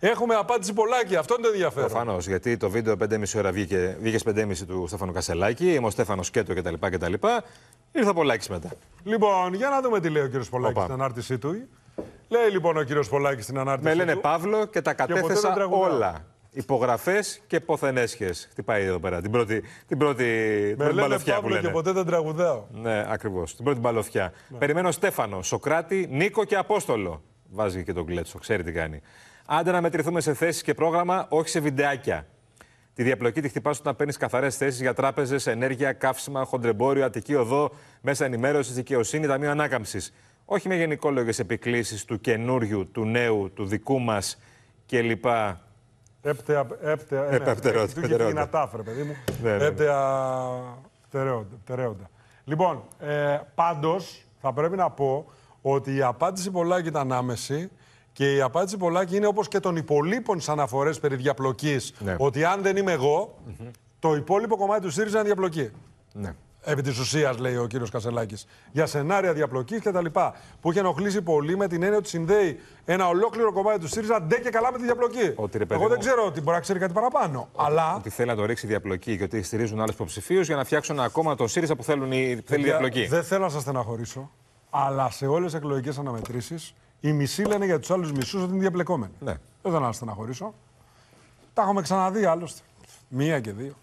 Έχουμε απάντηση πολλάκι. Αυτό είναι το ενδιαφέρον. Προφανώς. Γιατί το βίντεο 5,5 ώρα βγήκε, βγήκε 5,5 του Σταφανο Κασελάκη. Είμαι ο Στέφανος Σκέτο κτλ. κτλ. Ήρθα πολλάκις μετά. Λοιπόν, για να δούμε τι λέει ο κύριος Πολάκης στην ανάρτησή του. Λέει λοιπόν ο κύριος Πολάκης στην ανάρτηση. του. Με λένε του, Παύλο και τα κατέθεσα και όλα. Υπογραφές και ποθενέσχες. πάει εδώ πέρα. Την πρώτη, την πρώτη Με την λένε Παύλο που λένε. και ποτέ δεν τραγουδάω. Ναι, ακριβώς. Την πρώτη μπαλοφιά. Ναι. Περιμένω Στέφανο, Σοκράτη, Νίκο και Απόστολο. Βάζει και τον κλέτσο, ξέρει τι κάνει. Άντε να μετρηθούμε σε θέσεις και πρόγραμμα, όχι σε βιντεάκια. Τη διαπλοκή τη χτυπάς όταν παίρνεις καθαρές θέσεις για τράπεζες, ενέργεια, καύσιμα, χοντρεμπόριο, Αττική Οδό, μέσα ενημέρωσης, δικαιοσύνη, ταμείο ανάκαμψης. Όχι με γενικόλογες επικλήσεις του καινούριου, του νέου, του δικού μας κλπ. Έπτεα. Έπτεα. Ε, ναι, παιδί μου. Ναι, ναι, Έπτεα. Λοιπόν, ε, πάντως θα πρέπει να πω ότι η απάντηση πολλά ήταν άμεση. Και η απάντηση Πολάκη είναι όπως και των υπολείπων στι αναφορές περί διαπλοκής. Ναι. Ότι αν δεν είμαι εγώ, το υπόλοιπο κομμάτι του ΣΥΡΙΖΑ είναι διαπλοκή. Ναι. Επί της ουσίας, λέει ο κύριος Κασελάκης. Για σενάρια διαπλοκής κτλ. Που είχε ενοχλήσει πολύ με την έννοια ότι συνδέει ένα ολόκληρο κομμάτι του ΣΥΡΙΖΑ ντε και καλά με τη διαπλοκή. Ότι, ρε, Εγώ μου... δεν ξέρω ότι μπορεί να ξέρει κάτι παραπάνω. Ότι, αλλά... ότι θέλει να το ρίξει διαπλοκή και ότι στηρίζουν άλλους υποψηφίους για να φτιάξουν ακόμα το ΣΥΡΙΖΑ που θέλουν, θέλει διαπλοκή. Δεν θέλω να σας στεναχωρήσω, αλλά σε όλες τις εκλογικές αναμετρήσεις οι μισοί λένε για τους άλλους μισούς ότι είναι διαπλεκόμενοι. Ναι. Δεν θα να στεναχωρήσω. Τα έχουμε ξαναδεί άλλωστε. Μία και δύο.